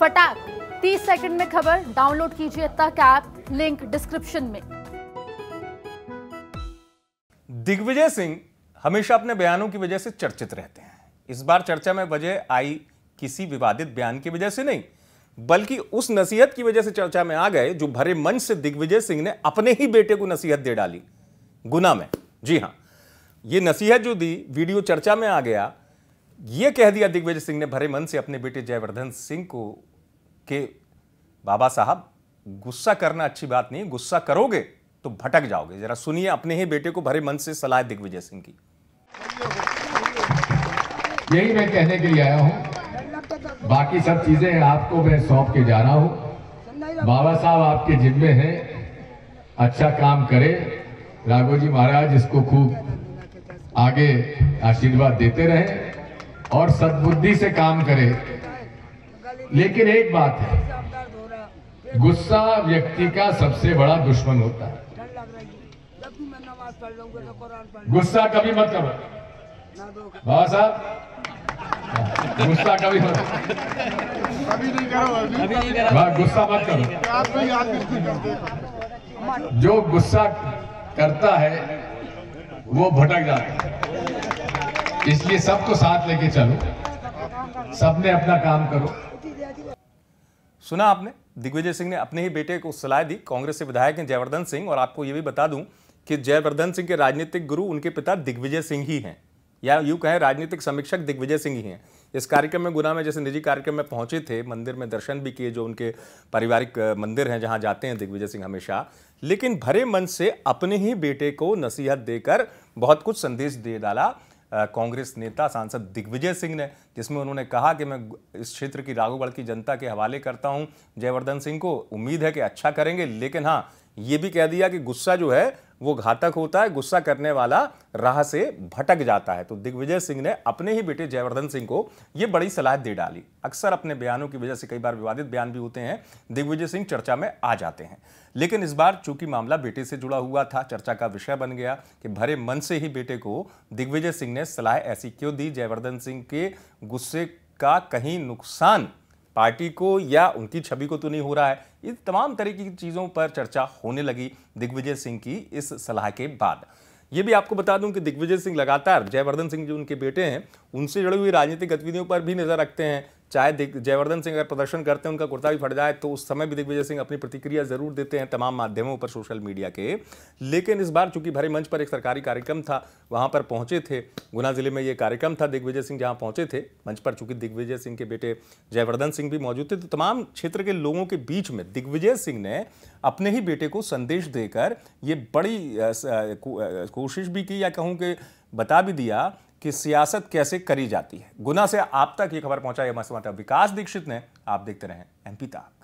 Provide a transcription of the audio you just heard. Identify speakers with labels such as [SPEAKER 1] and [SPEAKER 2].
[SPEAKER 1] फटाक 30 सेकंड में खबर डाउनलोड कीजिए तक ऐप लिंक डिस्क्रिप्शन में दिग्विजय सिंह हमेशा अपने बयानों की वजह से चर्चित रहते हैं इस बार चर्चा में वजह आई किसी विवादित बयान की वजह से नहीं बल्कि उस नसीहत की वजह से चर्चा में आ गए जो भरे मन से दिग्विजय सिंह ने अपने ही बेटे को नसीहत दे डाली गुना में जी हाँ ये नसीहत जो दी वीडियो चर्चा में आ गया ये कह दिया दिग्विजय सिंह ने भरे मन से अपने बेटे जयवर्धन सिंह को कि बाबा साहब गुस्सा करना अच्छी बात नहीं गुस्सा करोगे तो भटक जाओगे जरा सुनिए अपने ही बेटे को भरे मन से सलाह दिग्विजय सिंह की
[SPEAKER 2] यही मैं कहने के लिए आया हूं बाकी सब चीजें आपको मैं सौंप के जा रहा हूं बाबा साहब आपके जिम्मे हैं अच्छा काम करे जी महाराज इसको खूब आगे आशीर्वाद देते रहे और सदबुद्धि से काम करे लेकिन एक बात है गुस्सा व्यक्ति का सबसे बड़ा दुश्मन होता है गुस्सा कभी मत करो बाबा साहब गुस्सा कभी मत कभी नहीं करो गुस्सा मत करो जो गुस्सा करता है वो भटक जाता है
[SPEAKER 1] इसलिए सबको साथ लेके चलो
[SPEAKER 2] सबने अपना काम करो
[SPEAKER 1] सुना आपने दिग्विजय सिंह ने अपने ही बेटे को सलाह दी कांग्रेस से विधायक हैं जयवर्धन सिंह और आपको ये भी बता दूं कि जयवर्धन सिंह के राजनीतिक गुरु उनके पिता दिग्विजय सिंह ही हैं या यूँ कहें राजनीतिक समीक्षक दिग्विजय सिंह ही हैं इस कार्यक्रम में गुना में जैसे निजी कार्यक्रम में पहुंचे थे मंदिर में दर्शन भी किए जो उनके पारिवारिक मंदिर हैं जहां जाते हैं दिग्विजय सिंह हमेशा लेकिन भरे मन से अपने ही बेटे को नसीहत देकर बहुत कुछ संदेश दे डाला कांग्रेस नेता सांसद दिग्विजय सिंह ने जिसमें उन्होंने कहा कि मैं इस क्षेत्र की राघोगढ़ की जनता के हवाले करता हूं जयवर्धन सिंह को उम्मीद है कि अच्छा करेंगे लेकिन हाँ ये भी कह दिया कि गुस्सा जो है वो घातक होता है गुस्सा करने वाला राह से भटक जाता है तो दिग्विजय सिंह ने अपने ही बेटे जयवर्धन सिंह को ये बड़ी सलाह दे डाली अक्सर अपने बयानों की वजह से कई बार विवादित बयान भी होते हैं दिग्विजय सिंह चर्चा में आ जाते हैं लेकिन इस बार चूंकि मामला बेटे से जुड़ा हुआ था चर्चा का विषय बन गया कि भरे मन से ही बेटे को दिग्विजय सिंह ने सलाह ऐसी क्यों दी जयवर्धन सिंह के गुस्से का कहीं नुकसान पार्टी को या उनकी छवि को तो नहीं हो रहा है इन तमाम तरीके की चीज़ों पर चर्चा होने लगी दिग्विजय सिंह की इस सलाह के बाद ये भी आपको बता दूं कि दिग्विजय सिंह लगातार जयवर्धन सिंह जो उनके बेटे हैं उनसे जुड़ी हुई राजनीतिक गतिविधियों पर भी नज़र रखते हैं चाहे जयवर्धन सिंह अगर प्रदर्शन करते हैं उनका कुर्ता भी फट जाए तो उस समय भी दिग्विजय सिंह अपनी प्रतिक्रिया जरूर देते हैं तमाम माध्यमों पर सोशल मीडिया के लेकिन इस बार चूंकि भरे मंच पर एक सरकारी कार्यक्रम था वहां पर पहुंचे थे गुना जिले में ये कार्यक्रम था दिग्विजय सिंह जहां पहुंचे थे मंच पर चूंकि दिग्विजय सिंह के बेटे जयवर्धन सिंह भी मौजूद थे तो तमाम क्षेत्र के लोगों के बीच में दिग्विजय सिंह ने अपने ही बेटे को संदेश देकर ये बड़ी कोशिश भी की या कहूँ कि बता भी दिया कि सियासत कैसे करी जाती है गुना से आप तक ये खबर पहुंचा ये मसवाटा विकास दीक्षित ने आप देखते रहे एमपी ताब